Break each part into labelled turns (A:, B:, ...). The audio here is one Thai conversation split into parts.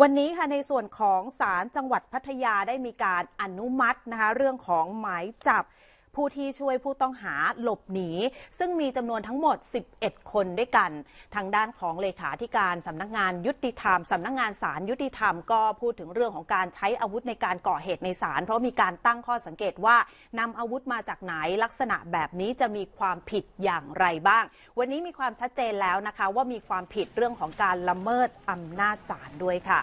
A: วันนี้ค่ะในส่วนของศาลจังหวัดพัทยาได้มีการอนุมัตินะคะเรื่องของหมายจับผู้ที่ช่วยผู้ต้องหาหลบหนี ซึ่งมีจำนวนทั้งหมด 11 คนด้วยกัน ทางด้านของเลขาธิการสำนักงานยุติธรรมสำนักงานศาลยุติธรรม ก็พูดถึงเรื่องของการใช้อาวุธในการก่อเหตุในศาลเพราะมีการตั้งข้อสังเกตว่านำอาวุธมาจากไหนลักษณะแบบนี้จะมีความผิดอย่างไรบ้าง วันนี้มีความชัดเจนแล้วนะคะว่ามีความผิดเรื่องของการละเมิดอำนาจศาลด้วยค่ะ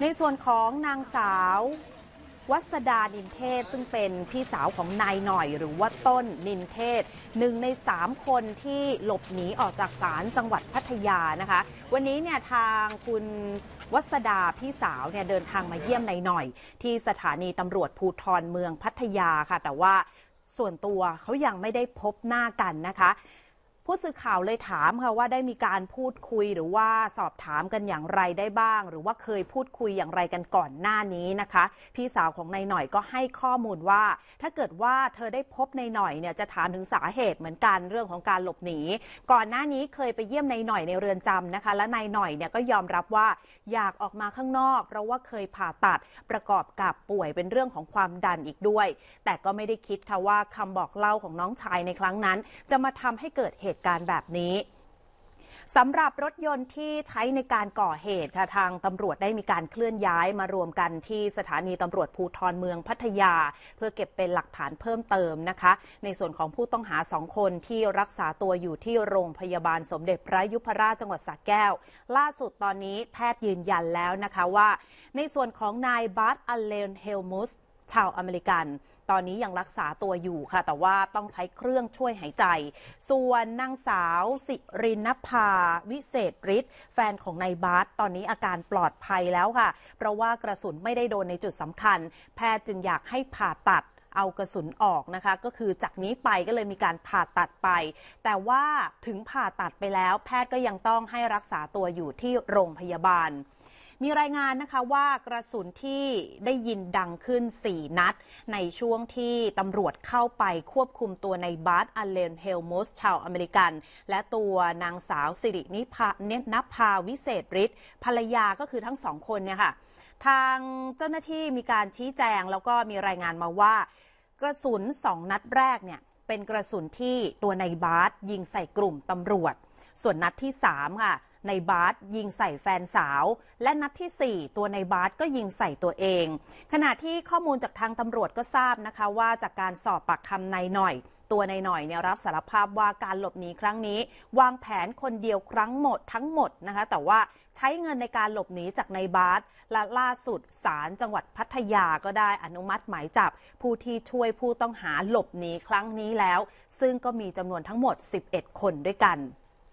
A: ในส่วนของนางสาววัสดานินเทศซึ่งเป็นพี่สาวของนายหน่อยหรือว่าต้นนินเทศหนึ่งในสามคนที่หลบหนีออกจากศาลจังหวัดพัทยานะคะ วันนี้เนี่ยทางคุณวัสดาพี่สาวเนี่ยเดินทางมาเยี่ยมนายหน่อย ที่สถานีตำรวจภูทรเมืองพัทยาค่ะ แต่ว่าส่วนตัวเขายังไม่ได้พบหน้ากันนะคะผู้สื่อข่าวเลยถามค่ะ ว่าได้มีการพูดคุยหรือว่าสอบถามกันอย่างไรได้บ้าง หรือว่าเคยพูดคุยอย่างไรกันก่อนหน้านี้นะคะ พี่สาวของนายหน่อยก็ให้ข้อมูลว่า ถ้าเกิดว่าเธอได้พบนายหน่อยเนี่ยจะถามถึงสาเหตุเหมือนกันเรื่องของการหลบหนีก่อนหน้านี้เคยไปเยี่ยมนายหน่อยในเรือนจำนะคะ และนายหน่อยเนี่ยก็ยอมรับว่าอยากออกมาข้างนอกเพราะว่าเคยผ่าตัดประกอบกับป่วยเป็นเรื่องของความดันอีกด้วย แต่ก็ไม่ได้คิดค่ะว่าคำบอกเล่าของน้องชายในครั้งนั้น จะมาทำให้เกิดเหตุตุการณ์แบบนี้สำหรับรถยนต์ที่ใช้ในการก่อเหตุค่ะทางตำรวจได้มีการเคลื่อนย้ายมารวมกันที่สถานีตำรวจภูทรเมืองพัทยา เพื่อเก็บเป็นหลักฐานเพิ่มเติมนะคะ ในส่วนของผู้ต้องหาสองคนที่รักษาตัวอยู่ที่โรงพยาบาลสมเด็จพระยุพราชจังหวัดสระแก้ว ล่าสุดตอนนี้แพทย์ยืนยันแล้วนะคะว่าในส่วนของนายบาร์ตอเลนเฮลมุสชาวอเมริกันตอนนี้ยังรักษาตัวอยู่ค่ะ แต่ว่าต้องใช้เครื่องช่วยหายใจ ส่วนนางสาวสิรินภาวิเศษฤทธิ์แฟนของนายบาสตอนนี้อาการปลอดภัยแล้วค่ะ เพราะว่ากระสุนไม่ได้โดนในจุดสำคัญ แพทย์จึงอยากให้ผ่าตัดเอากระสุนออกนะคะ ก็คือจากนี้ไปก็เลยมีการผ่าตัดไป แต่ว่าถึงผ่าตัดไปแล้ว แพทย์ก็ยังต้องให้รักษาตัวอยู่ที่โรงพยาบาลมีรายงานนะคะว่ากระสุนที่ได้ยินดังขึ้น 4 นัด ในช่วงที่ตำรวจเข้าไปควบคุมตัวในบาร์อเลนเฮลมสชาวอเมริกัน และตัวนางสาวสิรินิพาเนนภาวิเศษฤทธิ์ภรรยาก็คือทั้งสองคนเนี่ยค่ะ ทางเจ้าหน้าที่มีการชี้แจงแล้วก็มีรายงานมาว่า กระสุนสองนัดแรกเนี่ยเป็นกระสุนที่ตัวในบาสยิงใส่กลุ่มตำรวจ ส่วนนัดที่3ค่ะในบาสยิงใส่แฟนสาว และนัดที่ 4 ตัวในบาสก็ยิงใส่ตัวเอง ขณะที่ข้อมูลจากทางตำรวจก็ทราบนะคะว่าจากการสอบปากคำในหน่อย ตัวในหน่อยเนี่ยรับสารภาพว่าการหลบหนีครั้งนี้ วางแผนคนเดียวครั้งหมดทั้งหมดนะคะแต่ว่าใช้เงินในการหลบหนีจากในบาสและล่าสุดศาลจังหวัดพัทยาก็ได้อนุมัติหมายจับผู้ที่ช่วยผู้ต้องหาหลบหนีครั้งนี้แล้ว ซึ่งก็มีจำนวนทั้งหมด 11 คนด้วยกัน